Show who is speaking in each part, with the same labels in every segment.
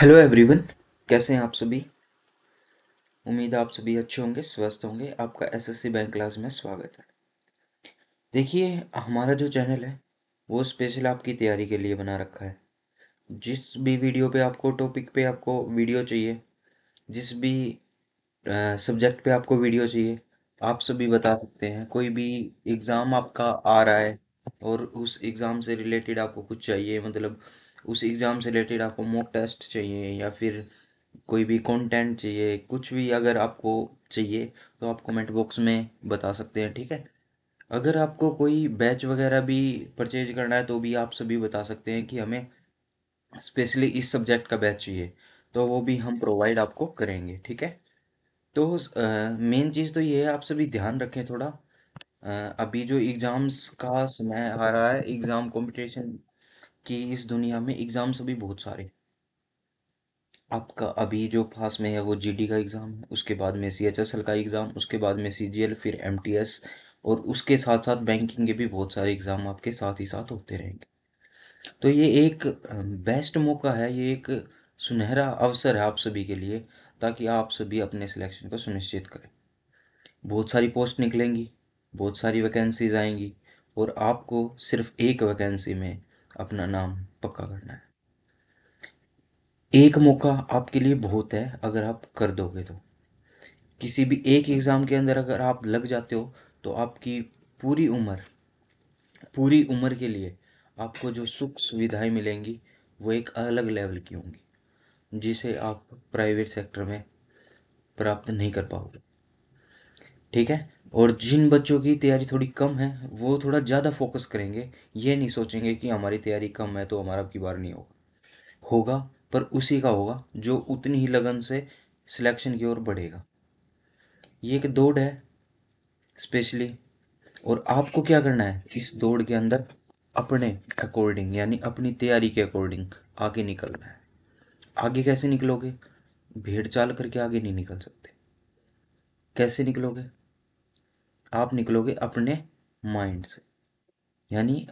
Speaker 1: hello everyone कैसे हैं आप सभी उम्मीद आप सभी अच्छे होंगे स्वस्थ होंगे आपका एसएससी बैंक क्लास में स्वागत है देखिए हमारा जो चैनल है वो स्पेशल आपकी तैयारी के लिए बना रखा है जिस भी वीडियो पे आपको टॉपिक पे आपको वीडियो चाहिए जिस भी सब्जेक्ट पे आपको वीडियो चाहिए आप सभी बता सकते हैं कोई भी एग्ज़ाम आपका आ रहा है और उस एग्ज़ाम से रिलेटेड आपको कुछ चाहिए मतलब उस एग्ज़ाम से रिलेटेड आपको मॉक टेस्ट चाहिए या फिर कोई भी कंटेंट चाहिए कुछ भी अगर आपको चाहिए तो आप कमेंट बॉक्स में बता सकते हैं ठीक है अगर आपको कोई बैच वगैरह भी परचेज करना है तो भी आप सभी बता सकते हैं कि हमें स्पेशली इस सब्जेक्ट का बैच चाहिए तो वो भी हम प्रोवाइड आपको करेंगे ठीक है तो मेन चीज़ तो ये है आप सभी ध्यान रखें थोड़ा आ, अभी जो एग्ज़ाम्स का समय आ रहा है एग्ज़ाम कॉम्पिटिशन कि इस दुनिया में एग्ज़ाम्स अभी बहुत सारे हैं आपका अभी जो पास में है वो जीडी का एग्ज़ाम है उसके बाद में सी एच एस एल का एग्ज़ाम उसके बाद में सी जी एल फिर एम टी एस और उसके साथ साथ बैंकिंग के भी बहुत सारे एग्ज़ाम आपके साथ ही साथ होते रहेंगे तो ये एक बेस्ट मौका है ये एक सुनहरा अवसर है आप सभी के लिए ताकि आप सभी अपने सिलेक्शन को सुनिश्चित करें बहुत सारी पोस्ट निकलेंगी बहुत सारी वैकेंसीज आएंगी और आपको सिर्फ एक वैकेंसी में अपना नाम पक्का करना है एक मौका आपके लिए बहुत है अगर आप कर दोगे तो किसी भी एक एग्ज़ाम के अंदर अगर आप लग जाते हो तो आपकी पूरी उम्र पूरी उम्र के लिए आपको जो सुख सुविधाएं मिलेंगी वो एक अलग लेवल की होंगी जिसे आप प्राइवेट सेक्टर में प्राप्त नहीं कर पाओगे ठीक है और जिन बच्चों की तैयारी थोड़ी कम है वो थोड़ा ज़्यादा फोकस करेंगे ये नहीं सोचेंगे कि हमारी तैयारी कम है तो हमारा की बार नहीं होगा होगा पर उसी का होगा जो उतनी ही लगन से सिलेक्शन की ओर बढ़ेगा ये एक दौड़ है स्पेशली और आपको क्या करना है इस दौड़ के अंदर अपने अकॉर्डिंग यानी अपनी तैयारी के अकॉर्डिंग आगे निकलना है आगे कैसे निकलोगे भेड़ चाल करके आगे नहीं निकल सकते कैसे निकलोगे आप निकलोगे अपने माइंड से यानी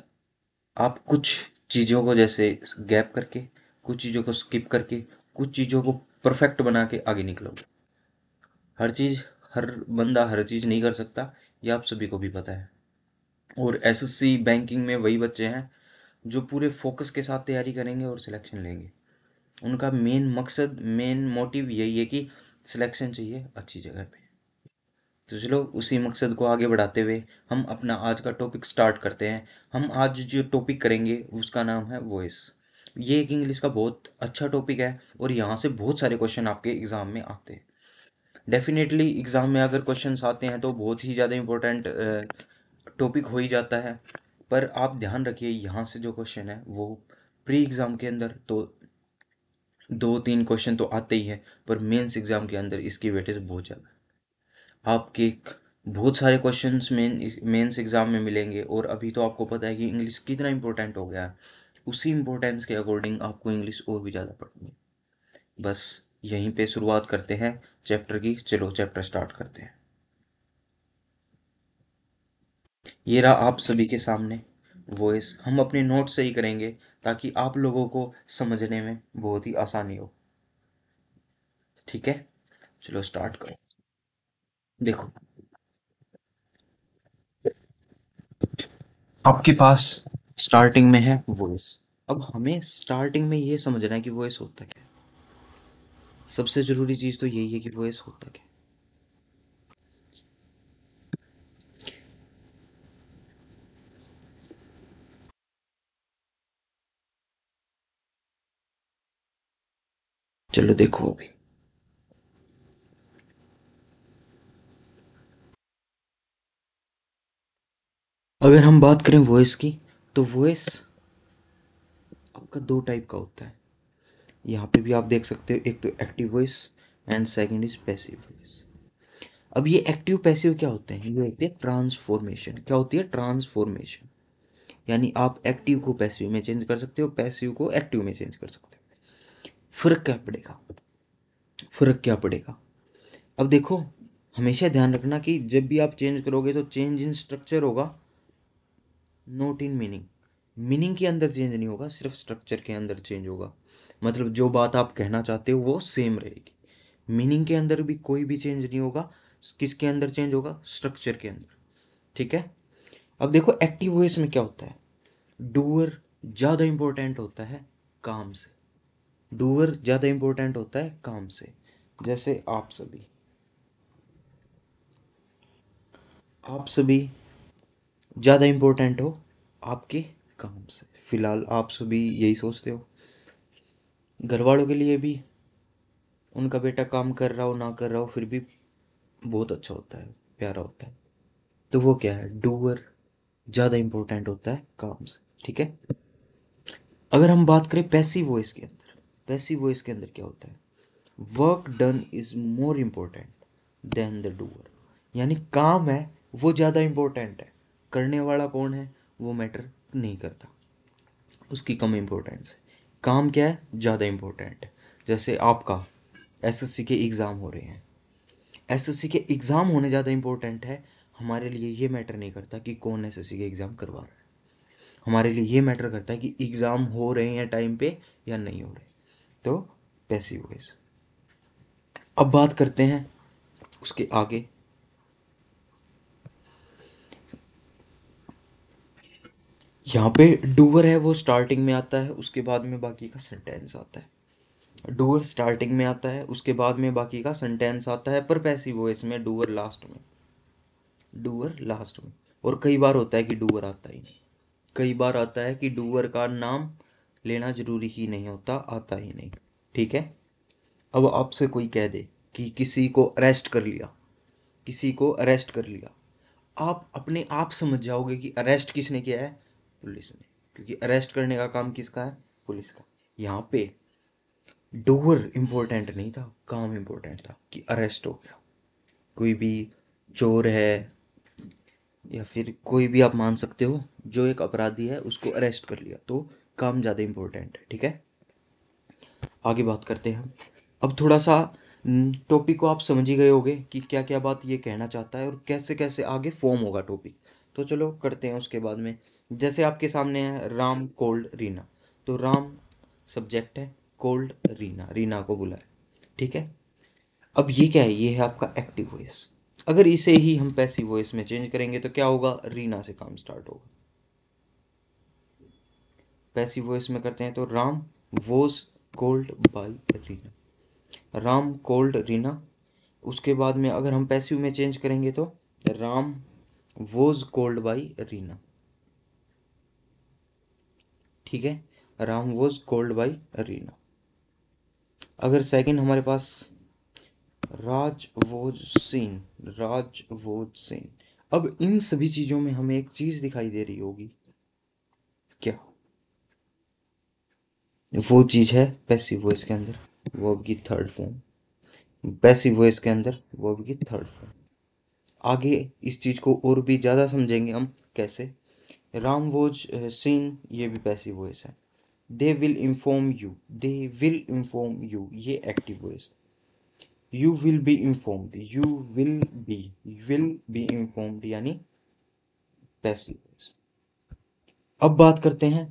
Speaker 1: आप कुछ चीज़ों को जैसे गैप करके कुछ चीज़ों को स्किप करके कुछ चीज़ों को परफेक्ट बना के आगे निकलोगे हर चीज़ हर बंदा हर चीज़ नहीं कर सकता ये आप सभी को भी पता है और एसएससी बैंकिंग में वही बच्चे हैं जो पूरे फोकस के साथ तैयारी करेंगे और सिलेक्शन लेंगे उनका मेन मकसद मेन मोटिव यही है कि सिलेक्शन चाहिए अच्छी जगह पे तो चलो उसी मकसद को आगे बढ़ाते हुए हम अपना आज का टॉपिक स्टार्ट करते हैं हम आज जो टॉपिक करेंगे उसका नाम है वॉइस ये एक इंग्लिश का बहुत अच्छा टॉपिक है और यहाँ से बहुत सारे क्वेश्चन आपके एग्ज़ाम में आते हैं डेफिनेटली एग्ज़ाम में अगर क्वेश्चन आते हैं तो बहुत ही ज़्यादा इम्पोर्टेंट टॉपिक हो ही जाता है पर आप ध्यान रखिए यहाँ से जो क्वेश्चन है वो प्री एग्ज़ाम के अंदर तो दो तीन क्वेश्चन तो आते ही हैं पर मेंस एग्ज़ाम के अंदर इसकी वेटेज बहुत ज़्यादा है आपके बहुत सारे क्वेश्चन मेन मेन्स एग्ज़ाम में मिलेंगे और अभी तो आपको पता है कि इंग्लिश कितना इम्पोर्टेंट हो गया है उसी इम्पोर्टेंस के अकॉर्डिंग आपको इंग्लिश और भी ज़्यादा पढ़नी है बस यहीं पे शुरुआत करते हैं चैप्टर की चलो चैप्टर स्टार्ट करते हैं ये रहा आप सभी के सामने वॉइस हम अपने नोट से ही करेंगे ताकि आप लोगों को समझने में बहुत ही आसानी हो ठीक है चलो स्टार्ट करो देखो आपके पास स्टार्टिंग में है वॉइस अब हमें स्टार्टिंग में यह समझना है कि वॉइस होता क्या सबसे ज़रूरी चीज़ तो यही है कि वॉइस होता क्या चलो देखो अभी अगर हम बात करें वॉइस की तो वॉइस आपका दो टाइप का होता है यहाँ पे भी आप देख सकते हो एक तो active voice and second is passive voice अब ये एक्टिव पैसिव क्या होते हैं ये होती है ट्रांसफॉर्मेशन क्या होती है ट्रांसफॉर्मेशन यानी आप एक्टिव को पैसिव में चेंज कर सकते हो पैसिव को एक्टिव में चेंज कर सकते हो फर्क क्या पड़ेगा फर्क क्या पड़ेगा अब देखो हमेशा ध्यान रखना कि जब भी आप चेंज करोगे तो चेंज इन स्ट्रक्चर होगा नोट इन मीनिंग मीनिंग के अंदर चेंज नहीं होगा सिर्फ स्ट्रक्चर के अंदर चेंज होगा मतलब जो बात आप कहना चाहते हो वो सेम रहेगी मीनिंग के अंदर भी कोई भी चेंज नहीं होगा किसके अंदर चेंज होगा स्ट्रक्चर के अंदर ठीक है अब देखो एक्टिव वॉइस में क्या होता है डूअर ज़्यादा इंपॉर्टेंट होता है काम से डूअर ज़्यादा इंपॉर्टेंट होता है काम से जैसे आप सभी आप सभी ज़्यादा इम्पोर्टेंट हो आपके काम से फ़िलहाल आप सभी यही सोचते हो घर वालों के लिए भी उनका बेटा काम कर रहा हो ना कर रहा हो फिर भी बहुत अच्छा होता है प्यारा होता है तो वो क्या है डूअर ज़्यादा इम्पोर्टेंट होता है काम से ठीक है अगर हम बात करें पैसिव वॉइस के अंदर पैसिव वॉइस के अंदर क्या होता है work done is more important than the doer यानी काम है वो ज़्यादा इम्पोर्टेंट है करने वाला कौन है वो मैटर नहीं करता उसकी कम इम्पोर्टेंस है काम क्या है ज़्यादा इम्पोर्टेंट जैसे आपका एसएससी के एग्ज़ाम हो रहे हैं एसएससी के एग्ज़ाम होने ज़्यादा इम्पोर्टेंट है हमारे लिए ये मैटर नहीं करता कि कौन एसएससी के एग्ज़ाम करवा रहा है हमारे लिए ये मैटर करता है कि एग्ज़ाम हो रहे हैं टाइम पे या नहीं हो रहे तो पैसिव वेज अब बात करते हैं उसके आगे यहाँ पे डूअर है वो स्टार्टिंग में आता है उसके बाद में बाकी का सेंटेंस आता है डूअर स्टार्टिंग में आता है उसके बाद में बाकी का सेंटेंस आता है पर पैसिव वॉइस में डूअर लास्ट में डूअर लास्ट में और कई बार होता है कि डूअर आता ही नहीं कई बार आता है कि डूअर का नाम लेना जरूरी ही नहीं होता आता ही नहीं ठीक है अब आपसे कोई कह दे कि किसी को अरेस्ट कर लिया किसी को अरेस्ट कर लिया आप अपने आप समझ जाओगे कि अरेस्ट किसने किया है पुलिस ने क्योंकि अरेस्ट करने का काम किसका है पुलिस का यहाँ पे डोर इम्पोर्टेंट नहीं था काम इम्पोर्टेंट था कि अरेस्ट हो गया कोई भी चोर है या फिर कोई भी आप मान सकते हो जो एक अपराधी है उसको अरेस्ट कर लिया तो काम ज़्यादा इम्पोर्टेंट है ठीक है आगे बात करते हैं अब थोड़ा सा टॉपिक हम्म, को आप समझ ही गए होगे कि क्या क्या बात ये कहना चाहता है और कैसे कैसे आगे फॉर्म होगा टॉपिक तो चलो करते हैं उसके बाद में जैसे आपके सामने है राम कोल्ड रीना तो राम सब्जेक्ट है कोल्ड रीना रीना को बुलाए ठीक है अब ये क्या है ये है आपका एक्टिव वॉइस अगर इसे ही हम पैसिव वॉइस में चेंज करेंगे तो क्या होगा रीना से काम स्टार्ट होगा पैसिव वॉइस में करते हैं तो Ram was called by Reena Ram called Reena उसके बाद में अगर हम पैसिव में चेंज करेंगे तो Ram was called by Reena ठीक है Ram was called by Reena अगर सेकंड हमारे पास Raj was seen Raj was seen अब इन सभी चीजों में हमें एक चीज दिखाई दे रही होगी क्या वो चीज है पैसिव वॉइस के अंदर वर्ब की थर्ड फॉर्म पैसिव वॉइस के अंदर वर्ब की थर्ड फॉर्म आगे इस चीज को और भी ज्यादा समझेंगे हम कैसे राम वोज सीन ये भी पैसिव वॉइस है they will inform you they will inform you ये active voice you will be informed you will be will be informed यानी पैसिव वॉइस अब बात करते हैं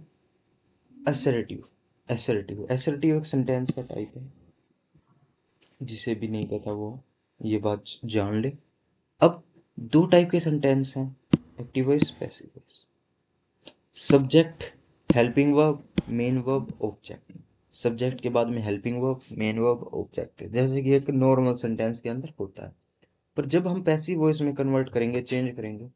Speaker 1: असरेटिव एसरेटिव एसरेटिव एक सेंटेंस का टाइप है जिसे भी नहीं पता वो ये बात जान ले अब दो टाइप के सेंटेंस हैं active voice passive voice subject helping verb main verb object subject के बाद में helping verb main verb object जैसे कि एक नॉर्मल सेंटेंस के अंदर होता है पर जब हम पैसिव वॉइस में कन्वर्ट करेंगे चेंज करेंगे